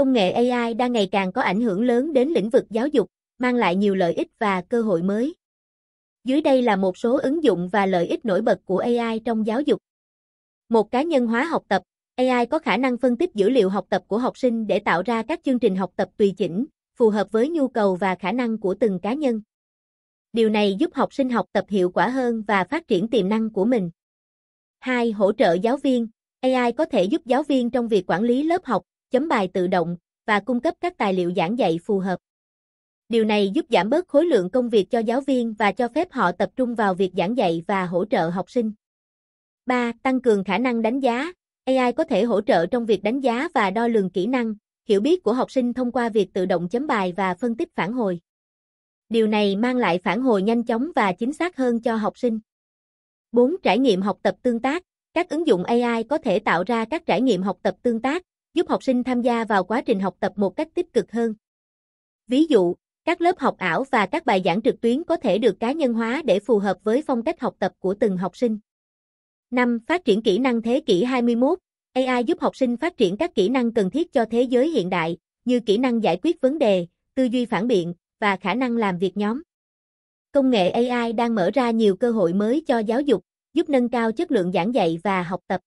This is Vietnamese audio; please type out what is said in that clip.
Công nghệ AI đang ngày càng có ảnh hưởng lớn đến lĩnh vực giáo dục, mang lại nhiều lợi ích và cơ hội mới. Dưới đây là một số ứng dụng và lợi ích nổi bật của AI trong giáo dục. Một cá nhân hóa học tập, AI có khả năng phân tích dữ liệu học tập của học sinh để tạo ra các chương trình học tập tùy chỉnh, phù hợp với nhu cầu và khả năng của từng cá nhân. Điều này giúp học sinh học tập hiệu quả hơn và phát triển tiềm năng của mình. 2. Hỗ trợ giáo viên. AI có thể giúp giáo viên trong việc quản lý lớp học, chấm bài tự động và cung cấp các tài liệu giảng dạy phù hợp. Điều này giúp giảm bớt khối lượng công việc cho giáo viên và cho phép họ tập trung vào việc giảng dạy và hỗ trợ học sinh. 3. Tăng cường khả năng đánh giá. AI có thể hỗ trợ trong việc đánh giá và đo lường kỹ năng, hiểu biết của học sinh thông qua việc tự động chấm bài và phân tích phản hồi. Điều này mang lại phản hồi nhanh chóng và chính xác hơn cho học sinh. 4. Trải nghiệm học tập tương tác. Các ứng dụng AI có thể tạo ra các trải nghiệm học tập tương tác, giúp học sinh tham gia vào quá trình học tập một cách tích cực hơn. Ví dụ, các lớp học ảo và các bài giảng trực tuyến có thể được cá nhân hóa để phù hợp với phong cách học tập của từng học sinh. 5. Phát triển kỹ năng thế kỷ 21 AI giúp học sinh phát triển các kỹ năng cần thiết cho thế giới hiện đại, như kỹ năng giải quyết vấn đề, tư duy phản biện và khả năng làm việc nhóm. Công nghệ AI đang mở ra nhiều cơ hội mới cho giáo dục, giúp nâng cao chất lượng giảng dạy và học tập.